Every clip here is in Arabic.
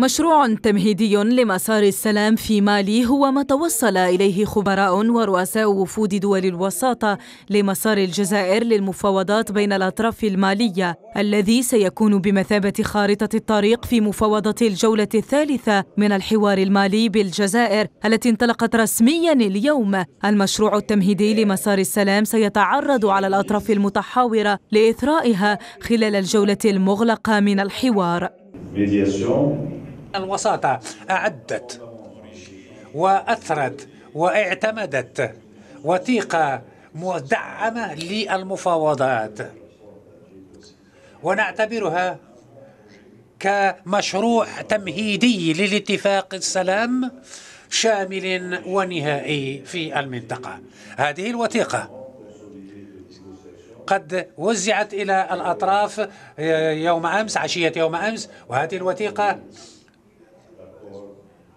مشروع تمهيدي لمسار السلام في مالي هو ما توصل إليه خبراء ورؤساء وفود دول الوساطة لمسار الجزائر للمفاوضات بين الأطراف المالية الذي سيكون بمثابة خارطة الطريق في مفاوضة الجولة الثالثة من الحوار المالي بالجزائر التي انطلقت رسميا اليوم المشروع التمهيدي لمسار السلام سيتعرض على الأطراف المتحاورة لإثرائها خلال الجولة المغلقة من الحوار الوساطة أعدت وأثرت واعتمدت وثيقة مدعمة للمفاوضات ونعتبرها كمشروع تمهيدي للاتفاق السلام شامل ونهائي في المنطقة هذه الوثيقة قد وزعت إلى الأطراف آه، يوم أمس عشية يوم أمس وهذه الوثيقة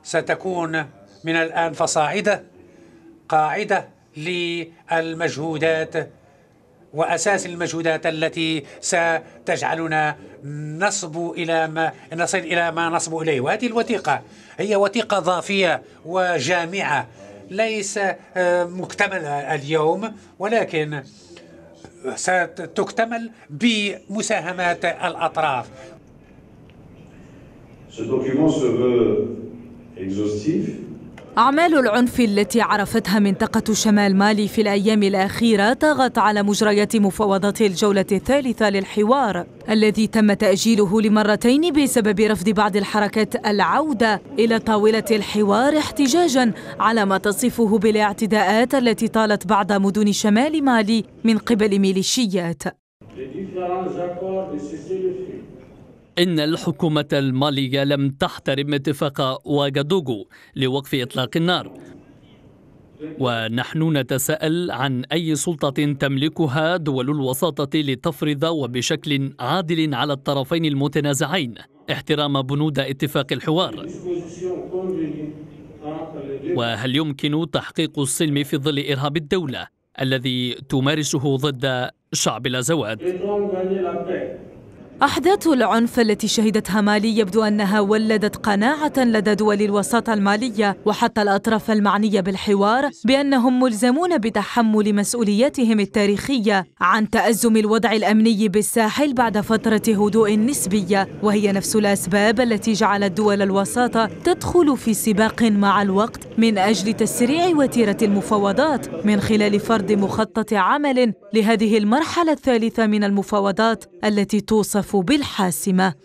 ستكون من الآن فصاعدة قاعدة للمجهودات وأساس المجهودات التي ستجعلنا نصب إلى ما نصل إلى ما نصب إليه وهذه الوثيقة هي وثيقة ضافية وجامعة ليس آه، مكتملة اليوم ولكن ستكتمل بمساهمات الأطراف Ce document se veut أعمال العنف التي عرفتها منطقة شمال مالي في الأيام الأخيرة طغت على مجريات مفاوضات الجولة الثالثة للحوار الذي تم تأجيله لمرتين بسبب رفض بعض الحركات العودة إلى طاولة الحوار احتجاجا على ما تصفه بالاعتداءات التي طالت بعض مدن شمال مالي من قبل ميليشيات إن الحكومة المالية لم تحترم اتفاق واغادوغو لوقف إطلاق النار ونحن نتساءل عن أي سلطة تملكها دول الوساطة لتفرض وبشكل عادل على الطرفين المتنازعين احترام بنود اتفاق الحوار وهل يمكن تحقيق السلم في ظل إرهاب الدولة الذي تمارسه ضد شعب الأزواد أحداث العنف التي شهدتها مالي يبدو أنها ولدت قناعة لدى دول الوساطة المالية وحتى الأطراف المعنية بالحوار بأنهم ملزمون بتحمل مسؤولياتهم التاريخية عن تأزم الوضع الأمني بالساحل بعد فترة هدوء نسبية وهي نفس الأسباب التي جعلت دول الوساطة تدخل في سباق مع الوقت من أجل تسريع وتيرة المفاوضات من خلال فرض مخطط عمل لهذه المرحلة الثالثة من المفاوضات التي توصف بالحاسمه